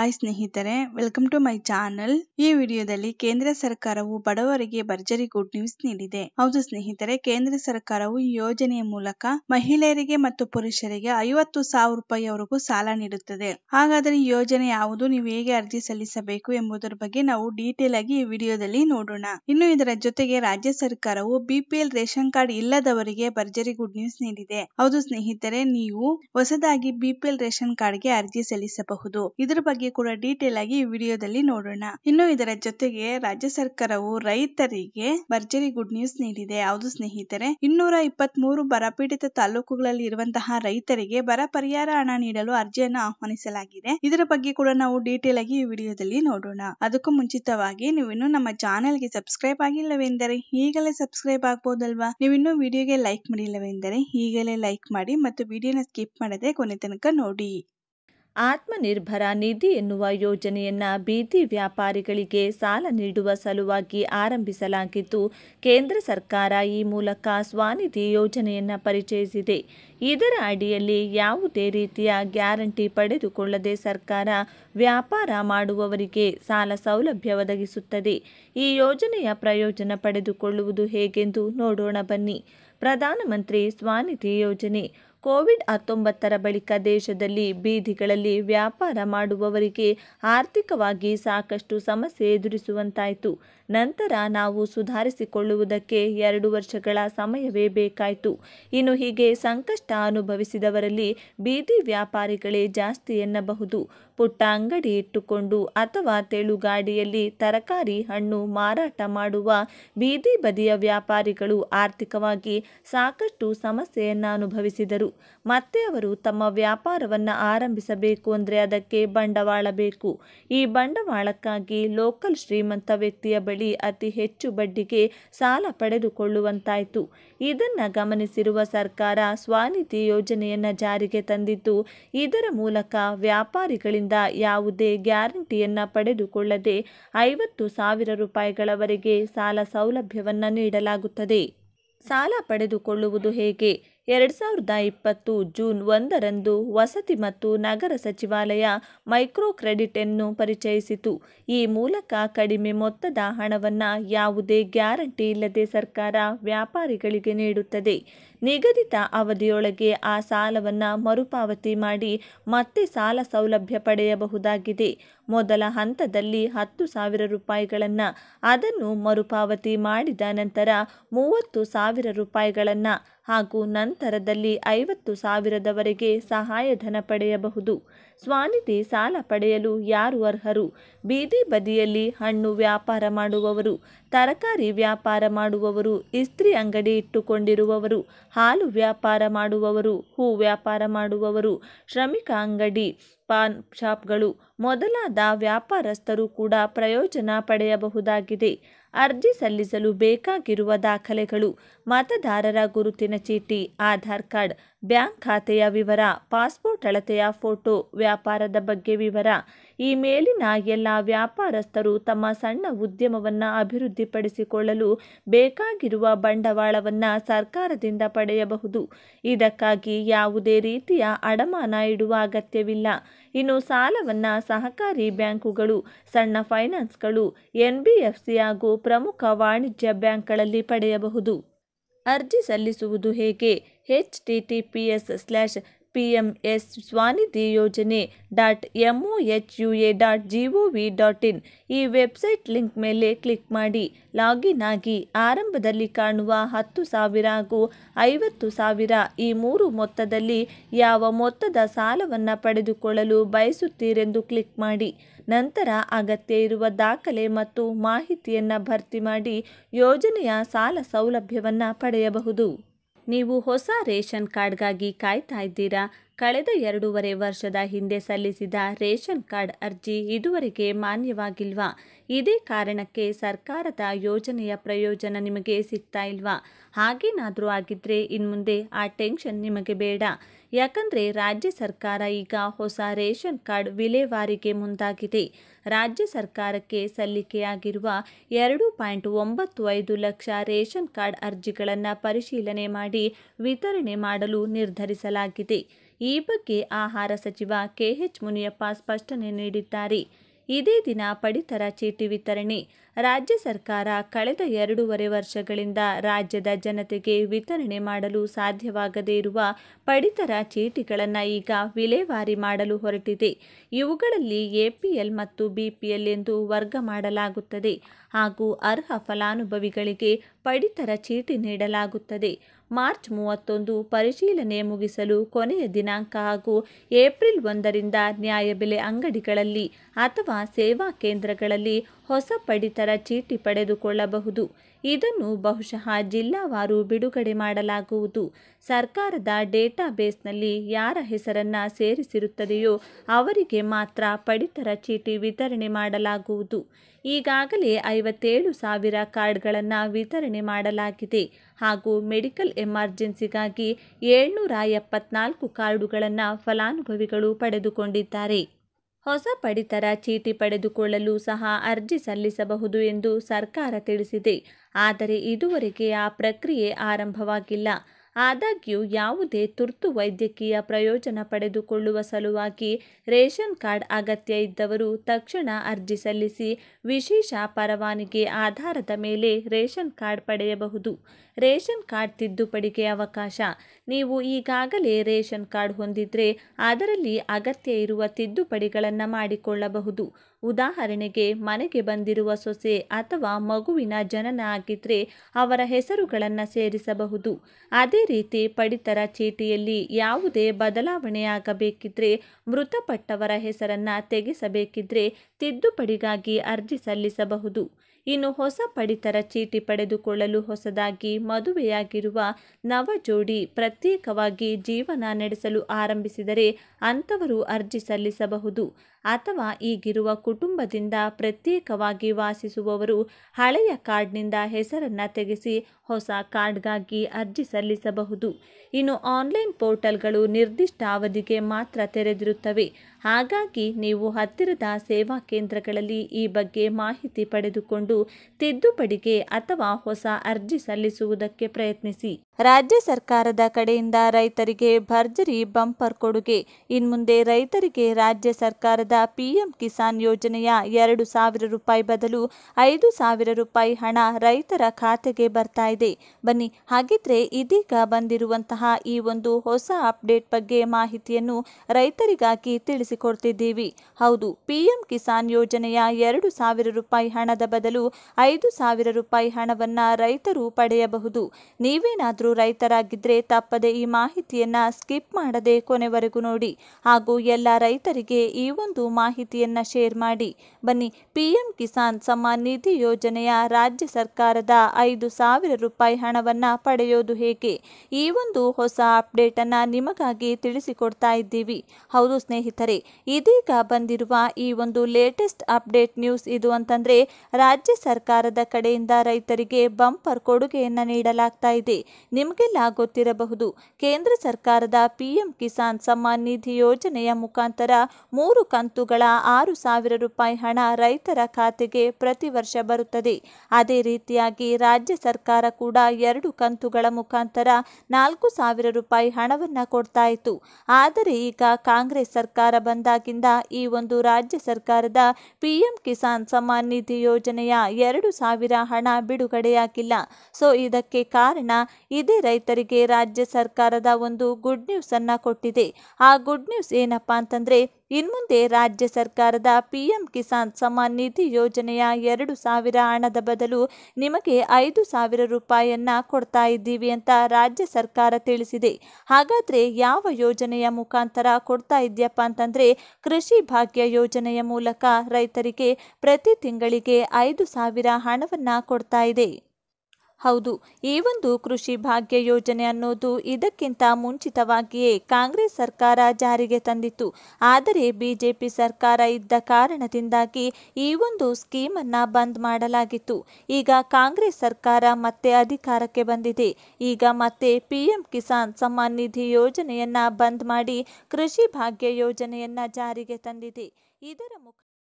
hi ಸ್ನೇಹಿತರೆ welcome to my channel ಈ ವಿಡಿಯೋದಲ್ಲಿ ಕೇಂದ್ರ ಸರ್ಕಾರವು ಬಡವರಿಗೆ ಭರ್ಜರಿ ಗುಡ್ ನ್ಯೂಸ್ ನೀಡಿದೆ ಹೌದು ಸ್ನೇಹಿತರೆ ಕೇಂದ್ರ ಸರ್ಕಾರವು ಈ ಯೋಜನೆಯ ಮೂಲಕ ಮಹಿಳೆಯರಿಗೆ ಮತ್ತು ಪುರುಷರಿಗೆ ಐವತ್ತು ಸಾವಿರ ರೂಪಾಯಿವರೆಗೂ ಸಾಲ ನೀಡುತ್ತದೆ ಹಾಗಾದರೆ ಈ ಯೋಜನೆ ಯಾವುದು ನೀವು ಹೇಗೆ ಅರ್ಜಿ ಸಲ್ಲಿಸಬೇಕು ಎಂಬುದರ ಬಗ್ಗೆ ನಾವು ಡೀಟೇಲ್ ಆಗಿ ಈ ವಿಡಿಯೋದಲ್ಲಿ ನೋಡೋಣ ಇನ್ನು ಇದರ ಜೊತೆಗೆ ರಾಜ್ಯ ಸರ್ಕಾರವು ಬಿಪಿಎಲ್ ರೇಷನ್ ಕಾರ್ಡ್ ಇಲ್ಲದವರಿಗೆ ಭರ್ಜರಿ ಗುಡ್ ನ್ಯೂಸ್ ನೀಡಿದೆ ಹೌದು ಸ್ನೇಹಿತರೆ ನೀವು ಹೊಸದಾಗಿ ಬಿಪಿಎಲ್ ರೇಷನ್ ಕಾರ್ಡ್ ಗೆ ಅರ್ಜಿ ಸಲ್ಲಿಸಬಹುದು ಇದರ ಬಗ್ಗೆ ಕೂಡ ಡೀಟೇಲ್ ಆಗಿ ಈ ವಿಡಿಯೋದಲ್ಲಿ ನೋಡೋಣ ಇನ್ನು ಇದರ ಜೊತೆಗೆ ರಾಜ್ಯ ಸರ್ಕಾರವು ರೈತರಿಗೆ ಭರ್ಜರಿ ಗುಡ್ ನ್ಯೂಸ್ ನೀಡಿದೆ ಯಾವುದು ಸ್ನೇಹಿತರೆ ಇನ್ನೂರ ಇಪ್ಪತ್ತ್ ಮೂರು ಬರಪೀಡಿತ ತಾಲೂಕುಗಳಲ್ಲಿ ಇರುವಂತಹ ರೈತರಿಗೆ ಬರ ಪರಿಹಾರ ಹಣ ನೀಡಲು ಅರ್ಜಿಯನ್ನು ಆಹ್ವಾನಿಸಲಾಗಿದೆ ಇದರ ಬಗ್ಗೆ ಕೂಡ ನಾವು ಡೀಟೇಲ್ ಆಗಿ ಈ ವಿಡಿಯೋದಲ್ಲಿ ನೋಡೋಣ ಅದಕ್ಕೂ ಮುಂಚಿತವಾಗಿ ನೀವಿನ್ನು ನಮ್ಮ ಚಾನೆಲ್ ಗೆ ಸಬ್ಸ್ಕ್ರೈಬ್ ಆಗಿಲ್ಲವೆಂದರೆ ಈಗಲೇ ಸಬ್ಸ್ಕ್ರೈಬ್ ಆಗ್ಬೋದಲ್ವಾ ನೀವಿನ್ನೂ ವಿಡಿಯೋಗೆ ಲೈಕ್ ಮಾಡಿಲ್ಲವೆಂದರೆ ಈಗಲೇ ಲೈಕ್ ಮಾಡಿ ಮತ್ತು ವಿಡಿಯೋನ ಸ್ಕಿಪ್ ಮಾಡದೆ ಕೊನೆ ತನಕ ನೋಡಿ ಆತ್ಮನಿರ್ಭರ ನಿಧಿ ಎನ್ನುವ ಯೋಜನೆಯನ್ನ ಬೀದಿ ವ್ಯಾಪಾರಿಗಳಿಗೆ ಸಾಲ ನೀಡುವ ಸಲುವಾಗಿ ಆರಂಭಿಸಲಾಗಿದ್ದು ಕೇಂದ್ರ ಸರ್ಕಾರ ಈ ಮೂಲಕ ಸ್ವಾನಿಧಿ ಯೋಜನೆಯನ್ನು ಪರಿಚಯಿಸಿದೆ ಇದರ ಅಡಿಯಲ್ಲಿ ಯಾವುದೇ ರೀತಿಯ ಗ್ಯಾರಂಟಿ ಪಡೆದುಕೊಳ್ಳದೆ ಸರ್ಕಾರ ವ್ಯಾಪಾರ ಮಾಡುವವರಿಗೆ ಸಾಲ ಸೌಲಭ್ಯ ಒದಗಿಸುತ್ತದೆ ಈ ಯೋಜನೆಯ ಪ್ರಯೋಜನ ಪಡೆದುಕೊಳ್ಳುವುದು ಹೇಗೆಂದು ನೋಡೋಣ ಬನ್ನಿ ಪ್ರಧಾನಮಂತ್ರಿ ಸ್ವಾನಿಧಿ ಯೋಜನೆ ಕೋವಿಡ್ ಹತ್ತೊಂಬತ್ತರ ಬಳಿಕ ದೇಶದಲ್ಲಿ ಬೀದಿಗಳಲ್ಲಿ ವ್ಯಾಪಾರ ಮಾಡುವವರಿಗೆ ಆರ್ಥಿಕವಾಗಿ ಸಾಕಷ್ಟು ಸಮಸ್ಯೆ ಎದುರಿಸುವಂತಾಯಿತು ನಂತರ ನಾವು ಸುಧಾರಿಸಿಕೊಳ್ಳುವುದಕ್ಕೆ ಎರಡು ವರ್ಷಗಳ ಸಮಯವೇ ಬೇಕಾಯಿತು ಇನ್ನು ಹೀಗೆ ಸಂಕಷ್ಟ ಅನುಭವಿಸಿದವರಲ್ಲಿ ಬೀದಿ ವ್ಯಾಪಾರಿಗಳೇ ಜಾಸ್ತಿ ಎನ್ನಬಹುದು ಪುಟ್ಟ ಅಂಗಡಿ ಇಟ್ಟುಕೊಂಡು ಅಥವಾ ತೆಳುಗಾಡಿಯಲ್ಲಿ ತರಕಾರಿ ಹಣ್ಣು ಮಾರಾಟ ಮಾಡುವ ಬೀದಿ ಬದಿಯ ವ್ಯಾಪಾರಿಗಳು ಆರ್ಥಿಕವಾಗಿ ಸಾಕಷ್ಟು ಸಮಸ್ಯೆಯನ್ನು ಅನುಭವಿಸಿದರು ಮತ್ತೆ ಅವರು ತಮ್ಮ ವ್ಯಾಪಾರವನ್ನು ಆರಂಭಿಸಬೇಕು ಅಂದರೆ ಅದಕ್ಕೆ ಬಂಡವಾಳ ಬೇಕು ಈ ಬಂಡವಾಳಕ್ಕಾಗಿ ಲೋಕಲ್ ಶ್ರೀಮಂತ ವ್ಯಕ್ತಿಯ ಬಳಿ ಅತಿ ಹೆಚ್ಚು ಬಡ್ಡಿಗೆ ಸಾಲ ಪಡೆದುಕೊಳ್ಳುವಂತಾಯಿತು ಇದನ್ನು ಗಮನಿಸಿರುವ ಸರ್ಕಾರ ಸ್ವಾನಿಧಿ ಯೋಜನೆಯನ್ನು ಜಾರಿಗೆ ತಂದಿದ್ದು ಇದರ ಮೂಲಕ ವ್ಯಾಪಾರಿಗಳಿಂದ ಯಾವುದೇ ಗ್ಯಾರಂಟಿಯನ್ನು ಪಡೆದುಕೊಳ್ಳದೆ ಐವತ್ತು ಸಾವಿರ ರೂಪಾಯಿಗಳವರೆಗೆ ಸಾಲ ಸೌಲಭ್ಯವನ್ನು ನೀಡಲಾಗುತ್ತದೆ ಸಾಲ ಪಡೆದುಕೊಳ್ಳುವುದು ಹೇಗೆ ಎರಡು ಸಾವಿರದ ಇಪ್ಪತ್ತು ಜೂನ್ ಒಂದರಂದು ವಸತಿ ಮತ್ತು ನಗರ ಸಚಿವಾಲಯ ಮೈಕ್ರೋ ಕ್ರೆಡಿಟ್ ಅನ್ನು ಪರಿಚಯಿಸಿತು ಈ ಮೂಲಕ ಕಡಿಮೆ ಮೊತ್ತದ ಹಣವನ್ನು ಯಾವುದೇ ಗ್ಯಾರಂಟಿ ಇಲ್ಲದೆ ಸರ್ಕಾರ ವ್ಯಾಪಾರಿಗಳಿಗೆ ನೀಡುತ್ತದೆ ನಿಗದಿತ ಅವಧಿಯೊಳಗೆ ಆ ಸಾಲವನ್ನು ಮರುಪಾವತಿ ಮಾಡಿ ಮತ್ತೆ ಸಾಲ ಸೌಲಭ್ಯ ಪಡೆಯಬಹುದಾಗಿದೆ ಮೊದಲ ಹಂತದಲ್ಲಿ ಹತ್ತು ಸಾವಿರ ರೂಪಾಯಿಗಳನ್ನು ಅದನ್ನು ಮರುಪಾವತಿ ಮಾಡಿದ ನಂತರ ಮೂವತ್ತು ಸಾವಿರ ರೂಪಾಯಿಗಳನ್ನು ಹಾಗೂ ನಂತರದಲ್ಲಿ ಐವತ್ತು ಸಾವಿರದವರೆಗೆ ಸಹಾಯಧನ ಪಡೆಯಬಹುದು ಸ್ವಾನಿಧಿ ಸಾಲ ಪಡೆಯಲು ಯಾರು ಅರ್ಹರು ಬೀದಿ ಬದಿಯಲ್ಲಿ ಹಣ್ಣು ವ್ಯಾಪಾರ ಮಾಡುವವರು ತರಕಾರಿ ವ್ಯಾಪಾರ ಮಾಡುವವರು ಇಸ್ತ್ರಿ ಅಂಗಡಿ ಇಟ್ಟುಕೊಂಡಿರುವವರು ಹಾಲು ವ್ಯಾಪಾರ ಮಾಡುವವರು ಹೂ ವ್ಯಾಪಾರ ಮಾಡುವವರು ಶ್ರಮಿಕ ಅಂಗಡಿ ಪಾನ್ ಶಾಪ್ಗಳು ಮೊದಲಾದ ವ್ಯಾಪಾರಸ್ಥರು ಕೂಡ ಪ್ರಯೋಜನ ಪಡೆಯಬಹುದಾಗಿದೆ ಅರ್ಜಿ ಸಲ್ಲಿಸಲು ಬೇಕಾಗಿರುವ ದಾಖಲೆಗಳು ಮತದಾರರ ಗುರುತಿನ ಚೀಟಿ ಆಧಾರ್ ಕಾರ್ಡ್ ಬ್ಯಾಂಕ್ ಖಾತೆಯ ವಿವರ ಪಾಸ್ಪೋರ್ಟ್ ಅಳತೆಯ ಫೋಟೋ ವ್ಯಾಪಾರದ ಬಗ್ಗೆ ವಿವರ ಈ ಮೇಲಿನ ಎಲ್ಲ ವ್ಯಾಪಾರಸ್ಥರು ತಮ್ಮ ಸಣ್ಣ ಉದ್ಯಮವನ್ನು ಅಭಿವೃದ್ಧಿಪಡಿಸಿಕೊಳ್ಳಲು ಬೇಕಾಗಿರುವ ಬಂಡವಾಳವನ್ನು ಸರ್ಕಾರದಿಂದ ಪಡೆಯಬಹುದು ಇದಕ್ಕಾಗಿ ಯಾವುದೇ ರೀತಿಯ ಅಡಮಾನ ಇಡುವ ಅಗತ್ಯವಿಲ್ಲ ಇನ್ನು ಸಾಲವನ್ನು ಸಹಕಾರಿ ಬ್ಯಾಂಕುಗಳು ಸಣ್ಣ ಫೈನಾನ್ಸ್ಗಳು ಎನ್ಬಿಎಫ್ಸಿ ಹಾಗೂ ಪ್ರಮುಖ ವಾಣಿಜ್ಯ ಬ್ಯಾಂಕ್ಗಳಲ್ಲಿ ಪಡೆಯಬಹುದು ಅರ್ಜಿ ಸಲ್ಲಿಸುವುದು ಹೇಗೆ H T T P S slash P M S Svanidhi ಯೋಜನೆ dot M O H U A dot G O V dot in ಈ ವೆಬ್ಸೈಟ್ ಲಿಂಕ್ ಮೇಲೆ ಕ್ಲಿಕ್ ಮಾಡಿ ಲಾಗಿನ್ ಆಗಿ ಆರಂಭದಲ್ಲಿ ಕಾಣುವ ಹತ್ತು ಸಾವಿರ ಹಾಗೂ ಐವತ್ತು ಸಾವಿರ ಈ ಮೂರು ಮೊತ್ತದಲ್ಲಿ ಯಾವ ಮೊತ್ತದ ಸಾಲವನ್ನು ಪಡೆದುಕೊಳ್ಳಲು ಬಯಸುತ್ತೀರೆಂದು ಕ್ಲಿಕ್ ಮಾಡಿ ನಂತರ ಅಗತ್ಯ ಇರುವ ದಾಖಲೆ ಮತ್ತು ಮಾಹಿತಿಯನ್ನು ಭರ್ತಿ ಮಾಡಿ ಯೋಜನೆಯ ಸಾಲ ಸೌಲಭ್ಯವನ್ನು ಪಡೆಯಬಹುದು ನೀವು ಹೊಸ ರೇಷನ್ ಕಾರ್ಡ್ಗಾಗಿ ಕಾಯ್ತಾ ಇದ್ದೀರಾ ಕಳೆದ ಎರಡೂವರೆ ವರ್ಷದ ಹಿಂದೆ ಸಲ್ಲಿಸಿದ ರೇಷನ್ ಕಾರ್ಡ್ ಅರ್ಜಿ ಇದುವರೆಗೆ ಮಾನ್ಯವಾಗಿಲ್ವಾ ಇದೇ ಕಾರಣಕ್ಕೆ ಸರ್ಕಾರದ ಯೋಜನೆಯ ಪ್ರಯೋಜನ ನಿಮಗೆ ಸಿಗ್ತಾ ಇಲ್ವಾ ಹಾಗೇನಾದರೂ ಆಗಿದ್ದರೆ ಇನ್ಮುಂದೆ ಆ ಟೆನ್ಷನ್ ನಿಮಗೆ ಬೇಡ ಯಾಕಂದರೆ ರಾಜ್ಯ ಸರ್ಕಾರ ಈಗ ಹೊಸ ರೇಷನ್ ಕಾರ್ಡ್ ವಿಲೇವಾರಿಗೆ ಮುಂದಾಗಿದೆ ರಾಜ್ಯ ಸರ್ಕಾರಕ್ಕೆ ಸಲ್ಲಿಕೆಯಾಗಿರುವ ಎರಡು ಪಾಯಿಂಟ್ ಒಂಬತ್ತು ಐದು ಲಕ್ಷ ರೇಷನ್ ಕಾರ್ಡ್ ಅರ್ಜಿಗಳನ್ನು ಪರಿಶೀಲನೆ ಮಾಡಿ ವಿತರಣೆ ಮಾಡಲು ನಿರ್ಧರಿಸಲಾಗಿದೆ ಈ ಬಗ್ಗೆ ಆಹಾರ ಸಚಿವ ಕೆಎಚ್ ಮುನಿಯಪ್ಪ ಸ್ಪಷ್ಟನೆ ನೀಡಿದ್ದಾರೆ ಇದೇ ದಿನ ಪಡಿತರ ಚೀಟಿ ವಿತರಣೆ ರಾಜ್ಯ ಸರ್ಕಾರ ಕಳೆದ ಎರಡೂವರೆ ವರ್ಷಗಳಿಂದ ರಾಜ್ಯದ ಜನತೆಗೆ ವಿತರಣೆ ಮಾಡಲು ಸಾಧ್ಯವಾಗದೇ ಇರುವ ಪಡಿತರ ಚೀಟಿಗಳನ್ನು ಈಗ ವಿಲೇವಾರಿ ಮಾಡಲು ಹೊರಟಿದೆ ಇವುಗಳಲ್ಲಿ ಎಪಿಎಲ್ ಮತ್ತು ಬಿಪಿಎಲ್ ಎಂದು ವರ್ಗ ಮಾಡಲಾಗುತ್ತದೆ ಹಾಗೂ ಅರ್ಹ ಫಲಾನುಭವಿಗಳಿಗೆ ಪಡಿತರ ಚೀಟಿ ನೀಡಲಾಗುತ್ತದೆ ಮಾರ್ಚ್ ಮೂವತ್ತೊಂದು ಪರಿಶೀಲನೆ ಮುಗಿಸಲು ಕೊನೆಯ ದಿನಾಂಕ ಹಾಗೂ ಏಪ್ರಿಲ್ ಒಂದರಿಂದ ನ್ಯಾಯಬೆಲೆ ಅಂಗಡಿಗಳಲ್ಲಿ ಅಥವಾ ಸೇವಾ ಕೇಂದ್ರಗಳಲ್ಲಿ ಹೊಸ ಪಡಿತರ ಚೀಟಿ ಪಡೆದುಕೊಳ್ಳಬಹುದು ಇದನ್ನು ಬಹುಶಃ ಜಿಲ್ಲಾವಾರು ಬಿಡುಗಡೆ ಮಾಡಲಾಗುವುದು ಸರ್ಕಾರದ ಡೇಟಾಬೇಸ್ನಲ್ಲಿ ಯಾರ ಹೆಸರನ್ನು ಸೇರಿಸಿರುತ್ತದೆಯೋ ಅವರಿಗೆ ಮಾತ್ರ ಪಡಿತರ ಚೀಟಿ ವಿತರಣೆ ಮಾಡಲಾಗುವುದು ಈಗಾಗಲೇ ಐವತ್ತೇಳು ಸಾವಿರ ಕಾರ್ಡ್ಗಳನ್ನು ವಿತರಣೆ ಮಾಡಲಾಗಿದೆ ಹಾಗೂ ಮೆಡಿಕಲ್ ಎಮರ್ಜೆನ್ಸಿಗಾಗಿ ಏಳ್ನೂರ ಎಪ್ಪತ್ನಾಲ್ಕು ಕಾರ್ಡುಗಳನ್ನು ಫಲಾನುಭವಿಗಳು ಪಡೆದುಕೊಂಡಿದ್ದಾರೆ ಹೊಸ ಪಡಿತರ ಚೀಟಿ ಪಡೆದುಕೊಳ್ಳಲು ಸಹ ಅರ್ಜಿ ಸಲ್ಲಿಸಬಹುದು ಎಂದು ಸರ್ಕಾರ ತಿಳಿಸಿದೆ ಆದರೆ ಇದುವರೆಗೆ ಆ ಪ್ರಕ್ರಿಯೆ ಆರಂಭವಾಗಿಲ್ಲ ಆದಾಗ್ಯೂ ಯಾವುದೇ ತುರ್ತು ವೈದ್ಯಕೀಯ ಪ್ರಯೋಜನ ಪಡೆದುಕೊಳ್ಳುವ ಸಲುವಾಗಿ ರೇಷನ್ ಕಾರ್ಡ್ ಅಗತ್ಯ ಇದ್ದವರು ತಕ್ಷಣ ಅರ್ಜಿ ಸಲ್ಲಿಸಿ ವಿಶೇಷ ಪರವಾನಿಗೆ ಆಧಾರದ ಮೇಲೆ ರೇಷನ್ ಕಾರ್ಡ್ ಪಡೆಯಬಹುದು ರೇಷನ್ ಕಾರ್ಡ್ ತಿದ್ದುಪಡಿಗೆ ಅವಕಾಶ ನೀವು ಈಗಾಗಲೇ ರೇಷನ್ ಕಾರ್ಡ್ ಹೊಂದಿದ್ರೆ ಅದರಲ್ಲಿ ಅಗತ್ಯ ಇರುವ ತಿದ್ದುಪಡಿಗಳನ್ನು ಮಾಡಿಕೊಳ್ಳಬಹುದು ಉದಾಹರಣೆಗೆ ಮನೆಗೆ ಬಂದಿರುವ ಸೊಸೆ ಅಥವಾ ಮಗುವಿನ ಜನನ ಆಗಿದ್ರೆ ಅವರ ಹೆಸರುಗಳನ್ನು ಸೇರಿಸಬಹುದು ಅದೇ ರೀತಿ ಪಡಿತರ ಚೀಟಿಯಲ್ಲಿ ಯಾವುದೇ ಬದಲಾವಣೆಯಾಗಬೇಕಿದ್ರೆ ಮೃತಪಟ್ಟವರ ಹೆಸರನ್ನು ತೆಗೆಸಬೇಕಿದ್ರೆ ತಿದ್ದುಪಡಿಗಾಗಿ ಅರ್ಜಿ ಸಲ್ಲಿಸಬಹುದು ಇನ್ನು ಹೊಸ ಪಡಿತರ ಚೀಟಿ ಪಡೆದುಕೊಳ್ಳಲು ಹೊಸದಾಗಿ ಮದುವೆಯಾಗಿರುವ ನವ ಜೋಡಿ ಪ್ರತ್ಯೇಕವಾಗಿ ಜೀವನ ನಡೆಸಲು ಆರಂಭಿಸಿದರೆ ಅಂಥವರು ಅರ್ಜಿ ಸಲ್ಲಿಸಬಹುದು ಅಥವಾ ಈಗಿರುವ ಕುಟುಂಬದಿಂದ ಪ್ರತ್ಯೇಕವಾಗಿ ವಾಸಿಸುವವರು ಹಳೆಯ ಕಾರ್ಡ್ನಿಂದ ಹೆಸರನ್ನು ತೆಗೆಸಿ ಹೊಸ ಕಾರ್ಡ್ಗಾಗಿ ಅರ್ಜಿ ಸಲ್ಲಿಸಬಹುದು ಇನ್ನು ಆನ್ಲೈನ್ ಪೋರ್ಟಲ್ಗಳು ನಿರ್ದಿಷ್ಟ ಅವಧಿಗೆ ಮಾತ್ರ ತೆರೆದಿರುತ್ತವೆ ಹಾಗಾಗಿ ನೀವು ಹತ್ತಿರದ ಸೇವಾ ಕೇಂದ್ರಗಳಲ್ಲಿ ಈ ಬಗ್ಗೆ ಮಾಹಿತಿ ಪಡೆದುಕೊಂಡು ತಿದ್ದುಪಡಿಗೆ ಅಥವಾ ಹೊಸ ಅರ್ಜಿ ಸಲ್ಲಿಸುವುದಕ್ಕೆ ಪ್ರಯತ್ನಿಸಿ ರಾಜ್ಯ ಸರ್ಕಾರದ ಕಡೆಯಿಂದ ರೈತರಿಗೆ ಭರ್ಜರಿ ಬಂಪರ್ ಕೊಡುಗೆ ಇನ್ಮುಂದೆ ರೈತರಿಗೆ ರಾಜ್ಯ ಸರ್ಕಾರದ ಸರ್ಕಾರದ ಪಿಎಂ ಕಿಸಾನ್ ಯೋಜನೆಯ ಎರಡು ಸಾವಿರ ರೂಪಾಯಿ ಬದಲು ಐದು ಸಾವಿರ ರೂಪಾಯಿ ಹಣ ರೈತರ ಖಾತೆಗೆ ಬರ್ತಾ ಇದೆ ಬನ್ನಿ ಹಾಗಿದ್ರೆ ಇದೀಗ ಬಂದಿರುವಂತಹ ಈ ಒಂದು ಹೊಸ ಅಪ್ಡೇಟ್ ಬಗ್ಗೆ ಮಾಹಿತಿಯನ್ನು ರೈತರಿಗಾಗಿ ತಿಳಿಸಿಕೊಡ್ತಿದ್ದೀವಿ ಹೌದು ಪಿಎಂ ಕಿಸಾನ್ ಯೋಜನೆಯ ಎರಡು ಸಾವಿರ ರೂಪಾಯಿ ಹಣದ ಬದಲು ಐದು ಸಾವಿರ ರೂಪಾಯಿ ಹಣವನ್ನ ರೈತರು ಪಡೆಯಬಹುದು ನೀವೇನಾದರೂ ರೈತರಾಗಿದ್ರೆ ತಪ್ಪದೆ ಈ ಮಾಹಿತಿಯನ್ನ ಸ್ಕಿಪ್ ಮಾಡದೆ ಕೊನೆವರೆಗೂ ನೋಡಿ ಹಾಗೂ ಎಲ್ಲ ರೈತರಿಗೆ ಈ ಒಂದು ಕುರಿತು ಮಾಹಿತಿಯನ್ನು ಶೇರ್ ಮಾಡಿ ಬನ್ನಿ ಪಿಎಂ ಕಿಸಾನ್ ಸಮ್ಮಾನ್ ನಿಧಿ ಯೋಜನೆಯ ರಾಜ್ಯ ಸರ್ಕಾರದ ಐದು ಸಾವಿರ ರೂಪಾಯಿ ಹಣವನ್ನು ಪಡೆಯೋದು ಹೇಗೆ ಈ ಒಂದು ಹೊಸ ಅಪ್ಡೇಟ್ ಅನ್ನ ನಿಮಗಾಗಿ ತಿಳಿಸಿಕೊಡ್ತಾ ಇದ್ದೀವಿ ಹೌದು ಸ್ನೇಹಿತರೆ ಇದೀಗ ಬಂದಿರುವ ಈ ಒಂದು ಲೇಟೆಸ್ಟ್ ಅಪ್ಡೇಟ್ ನ್ಯೂಸ್ ಇದು ಅಂತಂದ್ರೆ ರಾಜ್ಯ ಸರ್ಕಾರದ ಕಡೆಯಿಂದ ರೈತರಿಗೆ ಬಂಪರ್ ಕೊಡುಗೆಯನ್ನ ನೀಡಲಾಗ್ತಾ ಇದೆ ನಿಮಗೆಲ್ಲ ಗೊತ್ತಿರಬಹುದು ಕೇಂದ್ರ ಸರ್ಕಾರದ ಪಿಎಂ ಕಿಸಾನ್ ಸಮ್ಮಾನ್ ನಿಧಿ ಯೋಜನೆಯ ಮುಖಾಂತರ ಮೂರು ಕಂತು ಕಂತುಗಳ ಆರು ಸಾವಿರ ರೂಪಾಯಿ ಹಣ ರೈತರ ಖಾತೆಗೆ ಪ್ರತಿ ವರ್ಷ ಬರುತ್ತದೆ ಅದೇ ರೀತಿಯಾಗಿ ರಾಜ್ಯ ಸರ್ಕಾರ ಕೂಡ ಎರಡು ಕಂತುಗಳ ಮುಖಾಂತರ ನಾಲ್ಕು ಸಾವಿರ ರೂಪಾಯಿ ಹಣವನ್ನು ಕೊಡ್ತಾ ಇತ್ತು ಆದರೆ ಈಗ ಕಾಂಗ್ರೆಸ್ ಸರ್ಕಾರ ಬಂದಾಗಿಂದ ಈ ಒಂದು ರಾಜ್ಯ ಸರ್ಕಾರದ ಪಿಎಂ ಕಿಸಾನ್ ಸಮ್ಮಾನ್ ನಿಧಿ ಯೋಜನೆಯ ಎರಡು ಸಾವಿರ ಹಣ ಬಿಡುಗಡೆಯಾಗಿಲ್ಲ ಸೊ ಇದಕ್ಕೆ ಕಾರಣ ಇದೇ ರೈತರಿಗೆ ರಾಜ್ಯ ಸರ್ಕಾರದ ಒಂದು ಗುಡ್ ನ್ಯೂಸ್ ಅನ್ನ ಕೊಟ್ಟಿದೆ ಆ ಗುಡ್ ನ್ಯೂಸ್ ಏನಪ್ಪಾ ಅಂತಂದ್ರೆ ಇನ್ಮುಂದೆ ರಾಜ್ಯ ಸರ್ಕಾರದ ಪಿಎಂ ಕಿಸಾನ್ ಸಮ್ಮಾನ್ ನಿಧಿ ಯೋಜನೆಯ ಎರಡು ಸಾವಿರ ಹಣದ ಬದಲು ನಿಮಗೆ ಐದು ಸಾವಿರ ರೂಪಾಯಿಯನ್ನ ಕೊಡ್ತಾ ಇದ್ದೀವಿ ಅಂತ ರಾಜ್ಯ ಸರ್ಕಾರ ತಿಳಿಸಿದೆ ಹಾಗಾದರೆ ಯಾವ ಯೋಜನೆಯ ಮುಖಾಂತರ ಕೊಡ್ತಾ ಇದೆಯಪ್ಪ ಅಂತಂದರೆ ಕೃಷಿ ಭಾಗ್ಯ ಯೋಜನೆಯ ಮೂಲಕ ರೈತರಿಗೆ ಪ್ರತಿ ತಿಂಗಳಿಗೆ ಐದು ಸಾವಿರ ಹಣವನ್ನು ಕೊಡ್ತಾ ಇದೆ ಹೌದು ಈ ಒಂದು ಕೃಷಿ ಭಾಗ್ಯ ಯೋಜನೆ ಅನ್ನೋದು ಇದಕ್ಕಿಂತ ಮುಂಚಿತವಾಗಿಯೇ ಕಾಂಗ್ರೆಸ್ ಸರ್ಕಾರ ಜಾರಿಗೆ ತಂದಿತ್ತು ಆದರೆ ಬಿಜೆಪಿ ಸರ್ಕಾರ ಇದ್ದ ಕಾರಣದಿಂದಾಗಿ ಈ ಒಂದು ಸ್ಕೀಮನ್ನು ಬಂದ್ ಮಾಡಲಾಗಿತ್ತು ಈಗ ಕಾಂಗ್ರೆಸ್ ಸರ್ಕಾರ ಮತ್ತೆ ಅಧಿಕಾರಕ್ಕೆ ಬಂದಿದೆ ಈಗ ಮತ್ತೆ ಪಿಎಂ ಕಿಸಾನ್ ಸಮ್ಮಾನ್ ನಿಧಿ ಯೋಜನೆಯನ್ನ ಬಂದ್ ಮಾಡಿ ಕೃಷಿ ಭಾಗ್ಯ ಯೋಜನೆಯನ್ನ ಜಾರಿಗೆ ತಂದಿದೆ ಇದರ ಮುಖ